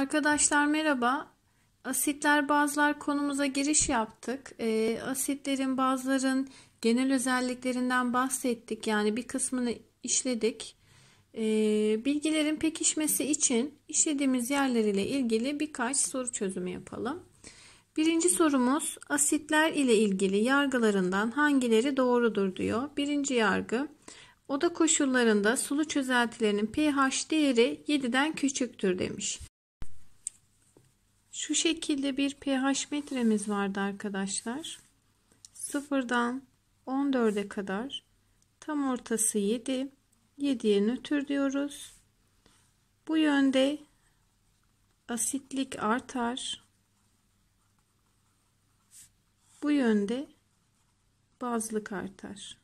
Arkadaşlar merhaba. Asitler bazlar konumuza giriş yaptık. E, asitlerin bazların genel özelliklerinden bahsettik. Yani bir kısmını işledik. E, bilgilerin pekişmesi için işlediğimiz yerleriyle ilgili birkaç soru çözümü yapalım. Birinci sorumuz asitler ile ilgili yargılarından hangileri doğrudur diyor. Birinci yargı oda koşullarında sulu çözeltilerinin pH değeri 7'den küçüktür demiş. Şu şekilde bir pH metremiz vardı arkadaşlar. 0'dan 14'e kadar tam ortası 7. 7'ye nötr diyoruz. Bu yönde asitlik artar. Bu yönde bazlık artar.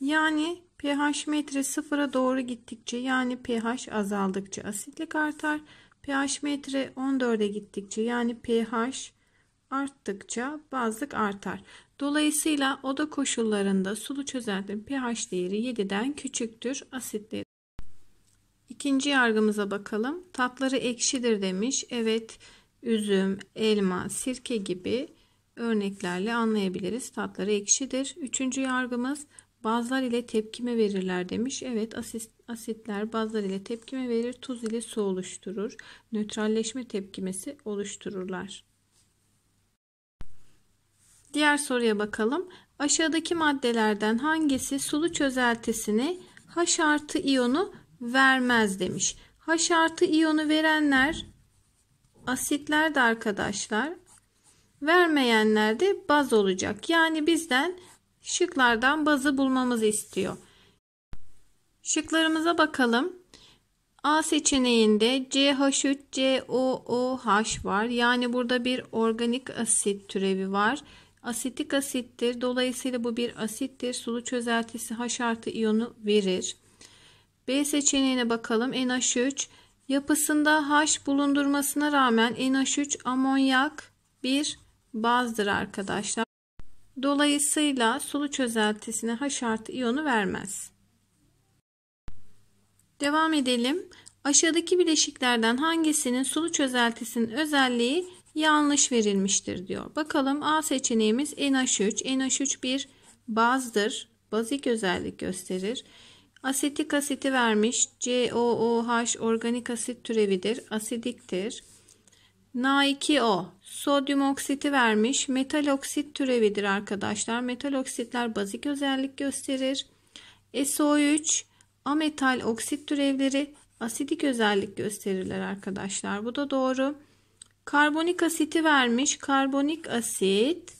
Yani pH metre 0'a doğru gittikçe yani pH azaldıkça asitlik artar pH metre 14'e gittikçe yani pH arttıkça bazlık artar. Dolayısıyla oda koşullarında sulu çözeltinin pH değeri 7'den küçüktür asitli. İkinci yargımıza bakalım. Tatları ekşidir demiş. Evet, üzüm, elma, sirke gibi örneklerle anlayabiliriz. Tatları ekşidir. Üçüncü yargımız bazlar ile tepkime verirler demiş. Evet, asit Asitler bazlar ile tepkime verir, tuz ile su oluşturur. Nötralleşme tepkimesi oluştururlar. Diğer soruya bakalım. Aşağıdaki maddelerden hangisi sulu çözeltisini H artı iyonu vermez demiş. H artı iyonu verenler asitler de arkadaşlar. Vermeyenler de baz olacak. Yani bizden şıklardan bazı bulmamızı istiyor. Şıklarımıza bakalım. A seçeneğinde CH3COOH var. Yani burada bir organik asit türevi var. Asitik asittir. Dolayısıyla bu bir asittir. Sulu çözeltisi H artı iyonu verir. B seçeneğine bakalım. NH3 yapısında H bulundurmasına rağmen NH3 amonyak bir bazdır arkadaşlar. Dolayısıyla sulu çözeltisine H artı iyonu vermez. Devam edelim. Aşağıdaki bileşiklerden hangisinin sulu çözeltisinin özelliği yanlış verilmiştir diyor. Bakalım A seçeneğimiz NH3. NH3 bir bazdır. Bazik özellik gösterir. Asetik asiti vermiş. COOH organik asit türevidir. Asidiktir. Na2O sodyum oksiti vermiş. Metal oksit türevidir arkadaşlar. Metal oksitler bazik özellik gösterir. SO3 ametal oksit türevleri asidik özellik gösterirler arkadaşlar. Bu da doğru. Karbonik asiti vermiş. Karbonik asit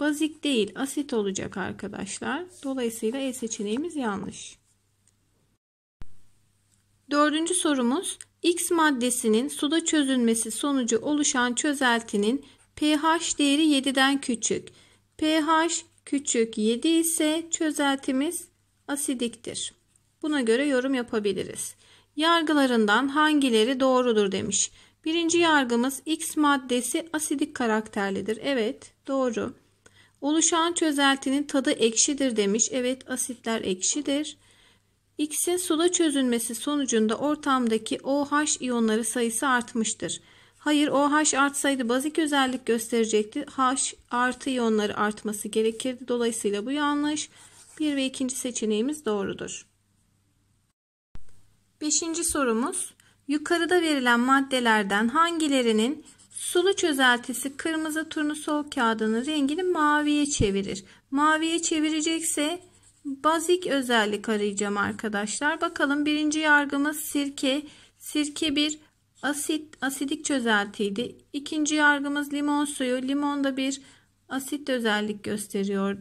bazik değil asit olacak arkadaşlar. Dolayısıyla E seçeneğimiz yanlış. Dördüncü sorumuz X maddesinin suda çözünmesi sonucu oluşan çözeltinin pH değeri 7'den küçük. pH küçük 7 ise çözeltimiz asidiktir. Buna göre yorum yapabiliriz. Yargılarından hangileri doğrudur demiş. Birinci yargımız X maddesi asidik karakterlidir. Evet doğru. Oluşan çözeltinin tadı ekşidir demiş. Evet asitler ekşidir. X'in suda çözülmesi sonucunda ortamdaki OH iyonları sayısı artmıştır. Hayır OH artsaydı bazik özellik gösterecekti. H artı iyonları artması gerekirdi. Dolayısıyla bu yanlış. Bir ve ikinci seçeneğimiz doğrudur. Beşinci sorumuz. Yukarıda verilen maddelerden hangilerinin sulu çözeltisi kırmızı turnusol kağıdının rengini maviye çevirir? Maviye çevirecekse bazik özellik arayacağım arkadaşlar. Bakalım birinci yargımız sirke. Sirke bir asit, asidik çözeltiydi. İkinci yargımız limon suyu. Limonda bir asit özellik gösteriyor.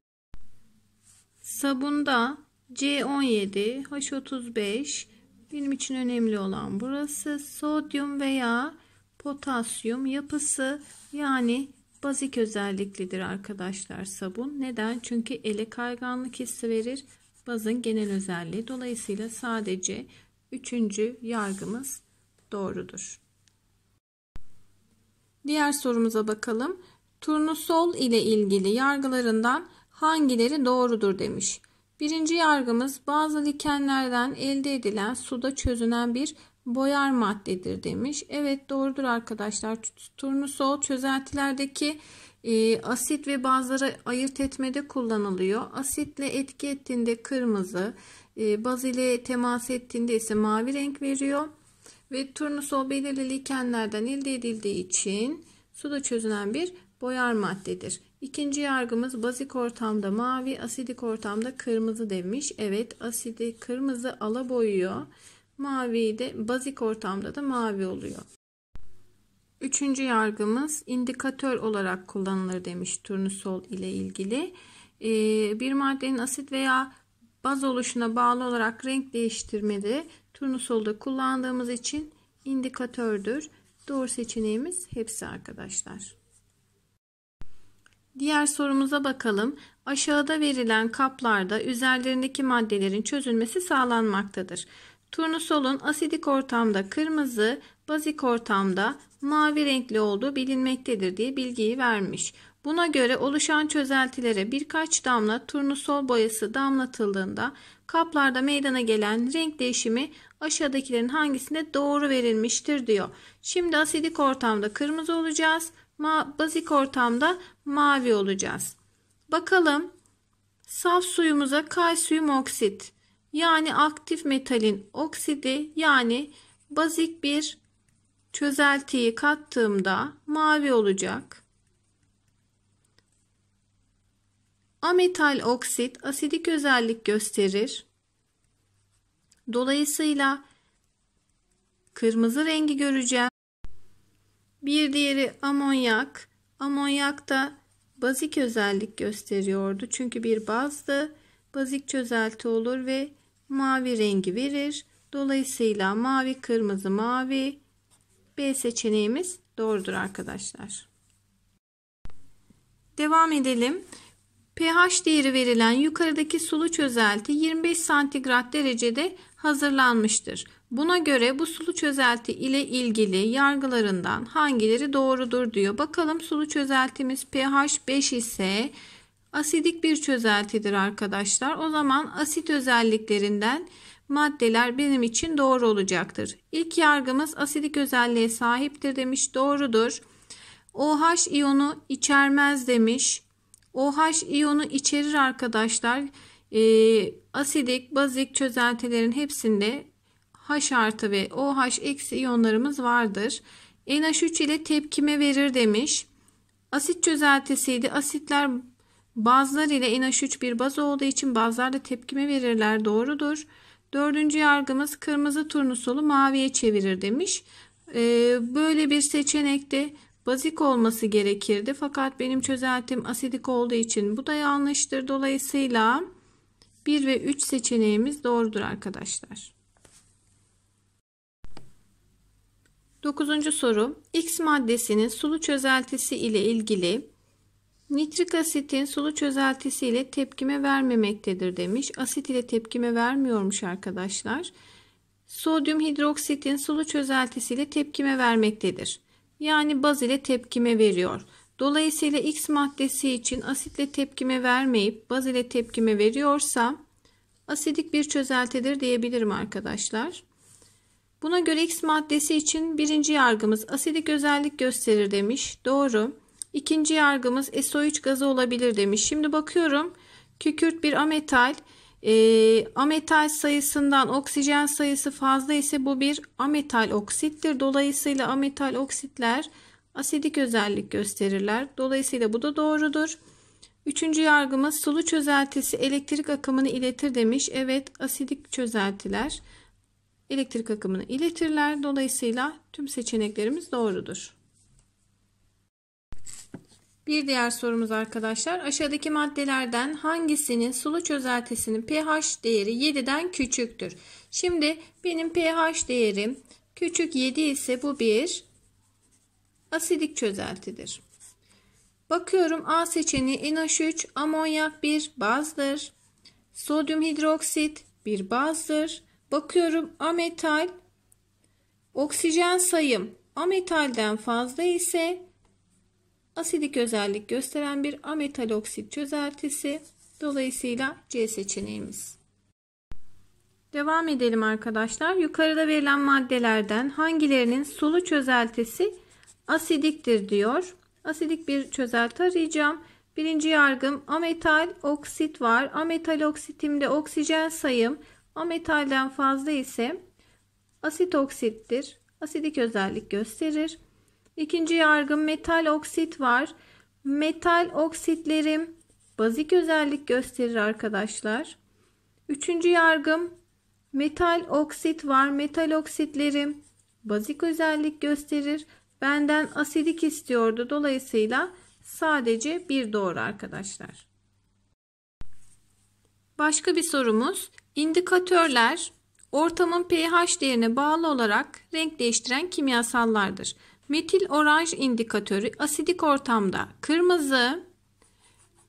Sabunda C17, H35, benim için önemli olan burası. Sodyum veya potasyum yapısı yani bazik özelliklidir arkadaşlar sabun. Neden? Çünkü ele kayganlık hissi verir. Bazın genel özelliği. Dolayısıyla sadece üçüncü yargımız doğrudur. Diğer sorumuza bakalım. Turnusol ile ilgili yargılarından hangileri doğrudur demiş. Birinci yargımız bazı likenlerden elde edilen suda çözünen bir boyar maddedir demiş. Evet doğrudur arkadaşlar. Turnusol çözeltilerdeki e, asit ve bazları ayırt etmede kullanılıyor. Asitle etki ettiğinde kırmızı, e, baz ile temas ettiğinde ise mavi renk veriyor. Ve turnusol belirli likenlerden elde edildiği için suda çözünen bir boyar maddedir. İkinci yargımız bazik ortamda mavi, asidik ortamda kırmızı demiş. Evet, asidi kırmızı ala boyuyor. Mavi de bazik ortamda da mavi oluyor. Üçüncü yargımız indikatör olarak kullanılır demiş turnusol ile ilgili. Ee, bir maddenin asit veya baz oluşuna bağlı olarak renk değiştirmedi, turnusolda kullandığımız için indikatördür. Doğru seçeneğimiz hepsi arkadaşlar. Diğer sorumuza bakalım. Aşağıda verilen kaplarda üzerlerindeki maddelerin çözülmesi sağlanmaktadır. Turnusolun asidik ortamda kırmızı, bazik ortamda mavi renkli olduğu bilinmektedir diye bilgiyi vermiş. Buna göre oluşan çözeltilere birkaç damla turnusol boyası damlatıldığında kaplarda meydana gelen renk değişimi aşağıdakilerin hangisinde doğru verilmiştir diyor. Şimdi asidik ortamda kırmızı olacağız ma bazik ortamda mavi olacağız. Bakalım saf suyumuza kalsiyum oksit yani aktif metalin oksidi yani bazik bir çözeltiyi kattığımda mavi olacak. Ametal oksit asidik özellik gösterir. Dolayısıyla kırmızı rengi göreceğim. Bir diğeri amonyak. Amonyak da bazik özellik gösteriyordu. Çünkü bir bazdı. Bazik çözelti olur ve mavi rengi verir. Dolayısıyla mavi, kırmızı, mavi. B seçeneğimiz doğrudur arkadaşlar. Devam edelim. pH değeri verilen yukarıdaki sulu çözelti 25 santigrat derecede hazırlanmıştır. Buna göre bu sulu çözelti ile ilgili yargılarından hangileri doğrudur diyor. Bakalım sulu çözeltimiz pH 5 ise asidik bir çözeltidir arkadaşlar. O zaman asit özelliklerinden maddeler benim için doğru olacaktır. İlk yargımız asidik özelliğe sahiptir demiş. Doğrudur. OH iyonu içermez demiş. OH iyonu içerir arkadaşlar. E, asidik, bazik çözeltilerin hepsinde H artı ve OH eksi iyonlarımız vardır. NH3 ile tepkime verir demiş. Asit çözeltisiydi. Asitler bazlar ile NH3 bir baz olduğu için bazlar da tepkime verirler. Doğrudur. Dördüncü yargımız kırmızı turnusolu maviye çevirir demiş. Ee, böyle bir seçenekte bazik olması gerekirdi. Fakat benim çözeltim asidik olduğu için bu da yanlıştır. Dolayısıyla 1 ve 3 seçeneğimiz doğrudur arkadaşlar. 9. soru. X maddesinin sulu çözeltisi ile ilgili nitrik asitin sulu çözeltisi ile tepkime vermemektedir demiş. Asit ile tepkime vermiyormuş arkadaşlar. Sodyum hidroksitin sulu çözeltisi ile tepkime vermektedir. Yani baz ile tepkime veriyor. Dolayısıyla X maddesi için asitle tepkime vermeyip baz ile tepkime veriyorsa asidik bir çözeltidir diyebilirim arkadaşlar. Buna göre X maddesi için birinci yargımız asidik özellik gösterir demiş. Doğru. İkinci yargımız SO3 gazı olabilir demiş. Şimdi bakıyorum kükürt bir ametal. E, ametal sayısından oksijen sayısı fazla ise bu bir ametal oksittir. Dolayısıyla ametal oksitler asidik özellik gösterirler. Dolayısıyla bu da doğrudur. Üçüncü yargımız sulu çözeltisi elektrik akımını iletir demiş. Evet asidik çözeltiler elektrik akımını iletirler. Dolayısıyla tüm seçeneklerimiz doğrudur. Bir diğer sorumuz arkadaşlar aşağıdaki maddelerden hangisinin sulu çözeltisinin pH değeri 7'den küçüktür? Şimdi benim pH değerim küçük 7 ise bu bir asidik çözeltidir. Bakıyorum A seçeneği NH3 amonyak bir bazdır. Sodyum hidroksit bir bazdır. Bakıyorum ametal oksijen sayım ametalden fazla ise asidik özellik gösteren bir ametal oksit çözeltisi. Dolayısıyla C seçeneğimiz. Devam edelim arkadaşlar. Yukarıda verilen maddelerden hangilerinin sulu çözeltisi asidiktir diyor. Asidik bir çözelti arayacağım. Birinci yargım ametal oksit var. Ametal oksitimde oksijen sayım o metalden fazla ise asit oksittir. Asidik özellik gösterir. İkinci yargım metal oksit var. Metal oksitlerim bazik özellik gösterir arkadaşlar. Üçüncü yargım metal oksit var. Metal oksitlerim bazik özellik gösterir. Benden asidik istiyordu. Dolayısıyla sadece bir doğru arkadaşlar. Başka bir sorumuz İndikatörler ortamın pH değerine bağlı olarak renk değiştiren kimyasallardır. Metil oranj indikatörü asidik ortamda kırmızı,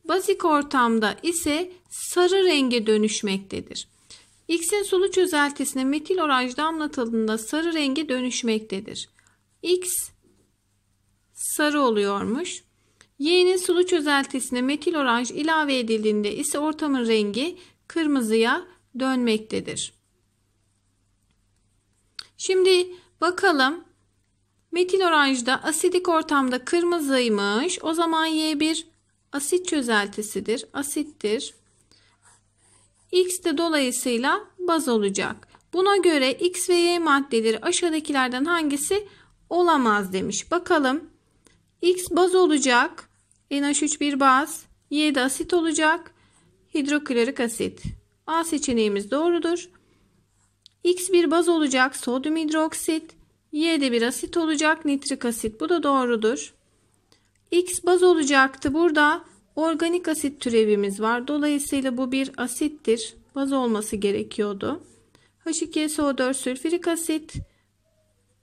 bazik ortamda ise sarı renge dönüşmektedir. X'in sulu çözeltisine metil oranj damlatıldığında sarı renge dönüşmektedir. X sarı oluyormuş. Y'nin sulu çözeltisine metil oranj ilave edildiğinde ise ortamın rengi kırmızıya dönmektedir. Şimdi bakalım metil oranjda asidik ortamda kırmızıymış. O zaman Y1 asit çözeltisidir. Asittir. X de dolayısıyla baz olacak. Buna göre X ve Y maddeleri aşağıdakilerden hangisi olamaz demiş. Bakalım. X baz olacak. NH3 bir baz. Y de asit olacak. Hidroklorik asit. A seçeneğimiz doğrudur. X bir baz olacak sodyum hidroksit. Y de bir asit olacak nitrik asit. Bu da doğrudur. X baz olacaktı. Burada organik asit türevimiz var. Dolayısıyla bu bir asittir. Baz olması gerekiyordu. H2SO4 sülfürik asit.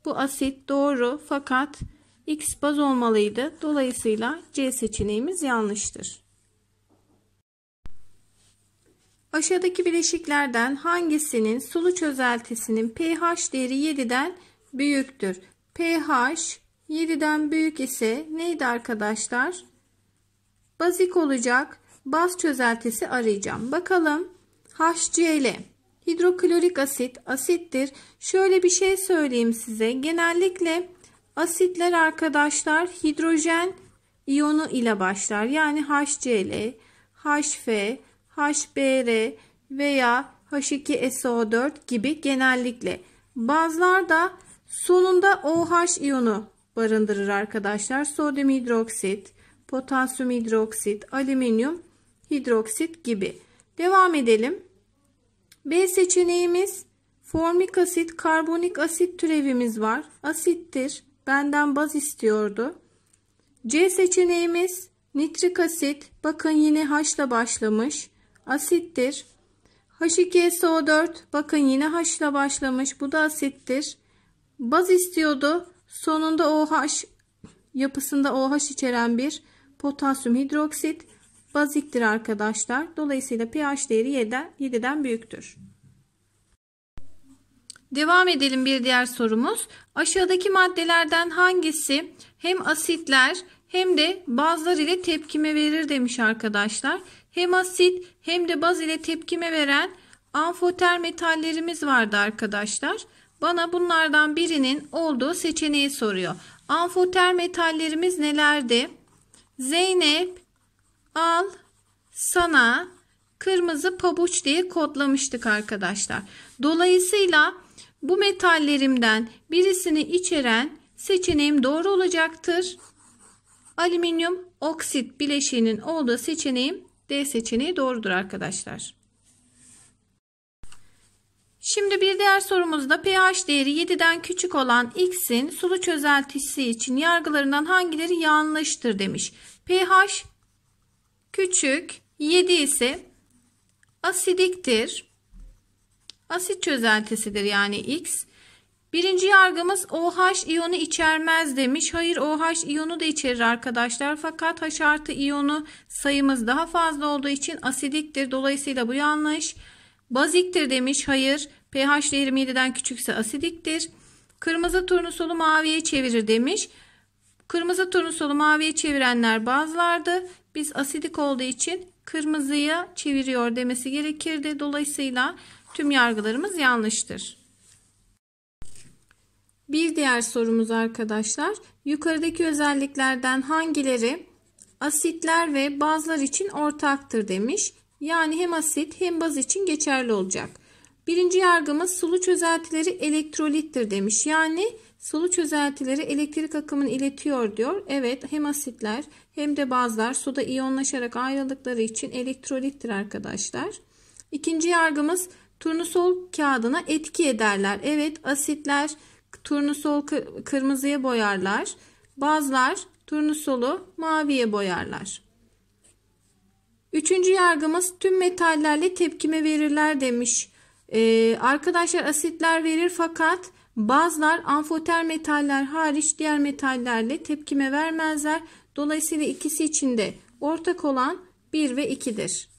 Bu asit doğru fakat X baz olmalıydı. Dolayısıyla C seçeneğimiz yanlıştır. Aşağıdaki bileşiklerden hangisinin sulu çözeltisinin pH değeri 7'den büyüktür? pH 7'den büyük ise neydi arkadaşlar? Bazik olacak baz çözeltisi arayacağım. Bakalım HCl hidroklorik asit asittir. Şöyle bir şey söyleyeyim size. Genellikle asitler arkadaşlar hidrojen iyonu ile başlar. Yani HCl, HF, HBr veya H2SO4 gibi genellikle. Bazılar da sonunda OH iyonu barındırır arkadaşlar. Sodyum hidroksit, potasyum hidroksit, alüminyum hidroksit gibi. Devam edelim. B seçeneğimiz formik asit, karbonik asit türevimiz var. Asittir. Benden baz istiyordu. C seçeneğimiz nitrik asit. Bakın yine H ile başlamış asittir. H2SO4 bakın yine H ile başlamış. Bu da asittir. Baz istiyordu. Sonunda OH yapısında OH içeren bir potasyum hidroksit baziktir arkadaşlar. Dolayısıyla pH değeri 7'den, 7'den büyüktür. Devam edelim bir diğer sorumuz. Aşağıdaki maddelerden hangisi hem asitler hem de bazlar ile tepkime verir demiş arkadaşlar hem asit hem de baz ile tepkime veren amfoter metallerimiz vardı arkadaşlar. Bana bunlardan birinin olduğu seçeneği soruyor. Amfoter metallerimiz nelerdi? Zeynep al sana kırmızı pabuç diye kodlamıştık arkadaşlar. Dolayısıyla bu metallerimden birisini içeren seçeneğim doğru olacaktır. Alüminyum oksit bileşiğinin olduğu seçeneğim D seçeneği doğrudur arkadaşlar. Şimdi bir diğer sorumuzda pH değeri 7'den küçük olan X'in sulu çözeltisi için yargılarından hangileri yanlıştır demiş. pH küçük 7 ise asidiktir. Asit çözeltisidir yani X. Birinci yargımız OH iyonu içermez demiş. Hayır OH iyonu da içerir arkadaşlar. Fakat H artı iyonu sayımız daha fazla olduğu için asidiktir. Dolayısıyla bu yanlış. Baziktir demiş. Hayır pH 27'den küçükse asidiktir. Kırmızı turnusolu maviye çevirir demiş. Kırmızı turnusolu maviye çevirenler bazılardı. Biz asidik olduğu için kırmızıya çeviriyor demesi gerekirdi. Dolayısıyla tüm yargılarımız yanlıştır. Bir diğer sorumuz arkadaşlar yukarıdaki özelliklerden hangileri asitler ve bazlar için ortaktır demiş. Yani hem asit hem baz için geçerli olacak. Birinci yargımız sulu çözeltileri elektrolittir demiş. Yani sulu çözeltileri elektrik akımını iletiyor diyor. Evet hem asitler hem de bazlar suda iyonlaşarak ayrıldıkları için elektrolittir arkadaşlar. İkinci yargımız turnusol kağıdına etki ederler. Evet asitler turnusol kırmızıya boyarlar. Bazılar turnusolu maviye boyarlar. Üçüncü yargımız tüm metallerle tepkime verirler demiş. Ee, arkadaşlar asitler verir fakat bazılar amfoter metaller hariç diğer metallerle tepkime vermezler. Dolayısıyla ikisi içinde ortak olan 1 ve 2'dir.